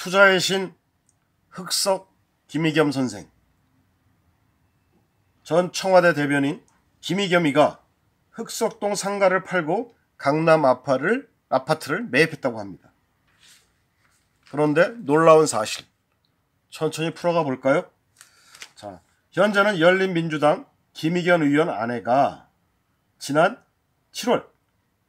투자의 신 흑석 김희겸 선생 전 청와대 대변인 김희겸이가 흑석동 상가를 팔고 강남 아파를, 아파트를 매입했다고 합니다. 그런데 놀라운 사실 천천히 풀어가 볼까요? 자, 현재는 열린민주당 김희겸 의원 아내가 지난 7월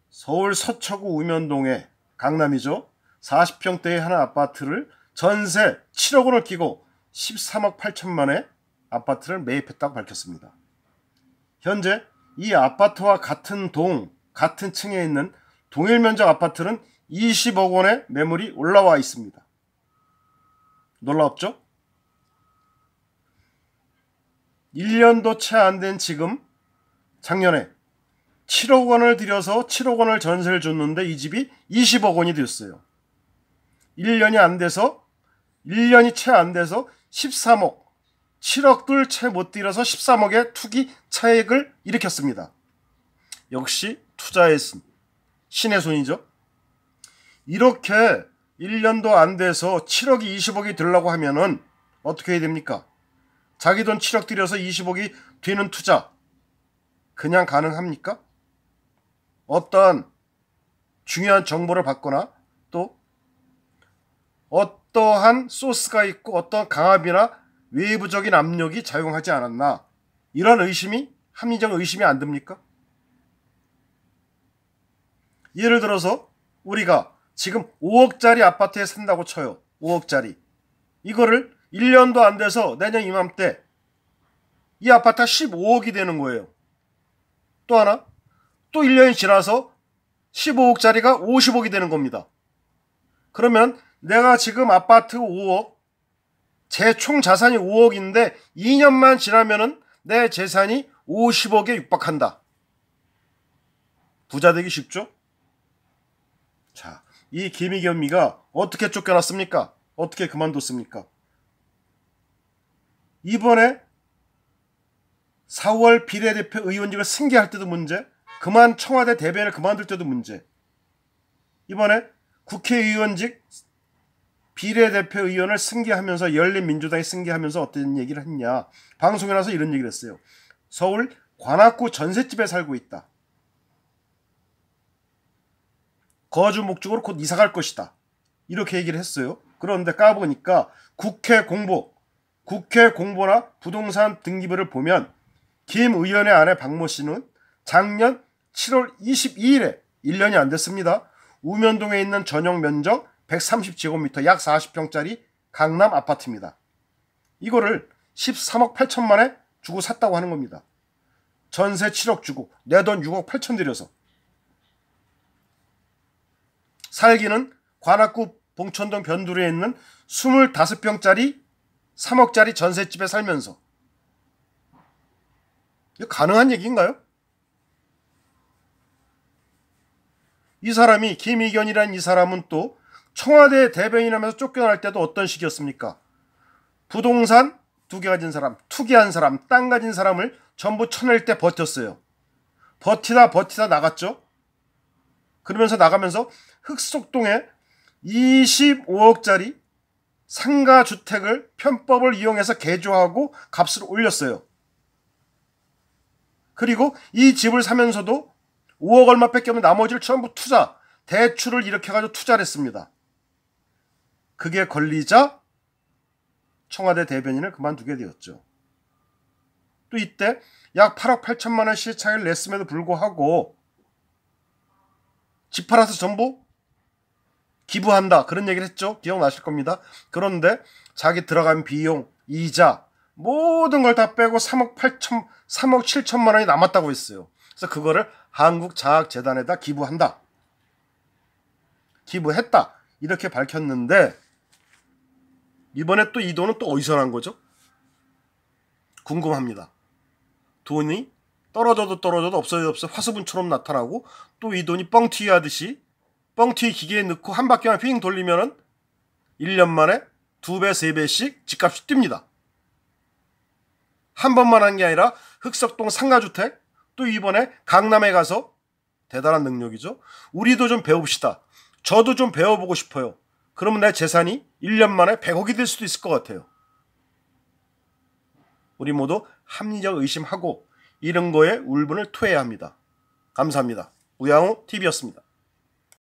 서울 서초구 우면동에 강남이죠. 40평대의 한 아파트를 전세 7억 원을 끼고 13억 8천만에 아파트를 매입했다고 밝혔습니다. 현재 이 아파트와 같은 동, 같은 층에 있는 동일 면적 아파트는 20억 원의 매물이 올라와 있습니다. 놀랍죠? 1년도 채 안 된 지금 작년에 7억 원을 들여서 7억 원을 전세를 줬는데 이 집이 20억 원이 되었어요 1년이 안 돼서 1년이 채 안 돼서 13억 7억을 채못 들여서 13억의 투기 차액을 일으켰습니다. 역시 투자의 신, 신의 손이죠. 이렇게 1년도 안 돼서 7억이 20억이 되려고 하면은 어떻게 해야 됩니까? 자기 돈 7억 들여서 20억이 되는 투자 그냥 가능합니까? 어떤 중요한 정보를 받거나 어떠한 소스가 있고 어떤 강압이나 외부적인 압력이 작용하지 않았나 이런 의심이 합리적 의심이 안 됩니까? 예를 들어서 우리가 지금 5억짜리 아파트에 산다고 쳐요. 5억짜리. 이거를 1년도 안 돼서 내년 이맘때 이아파트 15억이 되는 거예요. 또 하나, 또 1년이 지나서 15억짜리가 50억이 되는 겁니다. 그러면 내가 지금 아파트 5억, 제 총 자산이 5억인데 2년만 지나면은 내 재산이 50억에 육박한다. 부자 되기 쉽죠? 자, 이 김희겸이가 어떻게 쫓겨났습니까? 어떻게 그만뒀습니까? 이번에 4월 비례대표 의원직을 승계할 때도 문제, 그만 청와대 대변을 그만둘 때도 문제. 이번에 국회의원직 비례대표 의원을 승계하면서 열린민주당이 승계하면서 어떤 얘기를 했냐. 방송에 나서 이런 얘기를 했어요. 서울 관악구 전셋집에 살고 있다. 거주 목적으로 곧 이사 갈 것이다. 이렇게 얘기를 했어요. 그런데 까보니까 국회 공보, 국회 공보나 부동산 등기부를 보면 김 의원의 아내 박모 씨는 작년 7월 22일에 1년이 안 됐습니다. 우면동에 있는 전용 면적 130제곱미터 약 40평짜리 강남 아파트입니다. 이거를 13억 8천만에 주고 샀다고 하는 겁니다. 전세 7억 주고 내돈 6억 8천 들여서 살기는 관악구 봉천동 변두리에 있는 25평짜리 3억짜리 전셋집에 살면서 이거 가능한 얘기인가요? 이 사람이 김의견이라는 이 사람은 또 청와대 대변인하면서 쫓겨날 때도 어떤 식이었습니까? 부동산 두 개 가진 사람, 투기한 사람, 땅 가진 사람을 전부 쳐낼 때 버텼어요. 버티다 버티다 나갔죠. 그러면서 나가면서 흑석동에 25억짜리 상가 주택을 편법을 이용해서 개조하고 값을 올렸어요. 그리고 이 집을 사면서도 5억 얼마뺏에 없는 나머지를 전부 투자, 대출을 일으켜가지고 투자를 했습니다. 그게 걸리자 청와대 대변인을 그만두게 되었죠. 또 이때 약 8억 8천만 원시차을 냈음에도 불구하고 집 팔아서 전부 기부한다 그런 얘기를 했죠. 기억나실 겁니다. 그런데 자기 들어간 비용, 이자 모든 걸 다 빼고 3억 8천, 3억 7천만 원이 남았다고 했어요. 그래서 그거를 한국자학재단에다 기부한다. 기부했다. 이렇게 밝혔는데 이번에 또 이 돈은 또 어디서 난 거죠? 궁금합니다. 돈이 떨어져도 떨어져도 없어져도 없어 화수분처럼 나타나고 또 이 돈이 뻥튀기 하듯이 뻥튀기 기계에 넣고 한 바퀴만 휘잉 돌리면은 1년 만에 2배, 3배씩 집값이 뜁니다. 한 번만 한 게 아니라 흑석동 상가주택 또 이번에 강남에 가서 대단한 능력이죠. 우리도 좀 배웁시다. 저도 좀 배워보고 싶어요. 그러면 내 재산이 1년 만에 100억이 될 수도 있을 것 같아요. 우리 모두 합리적 의심하고 이런 거에 울분을 토해야 합니다. 감사합니다. 우양우 TV였습니다.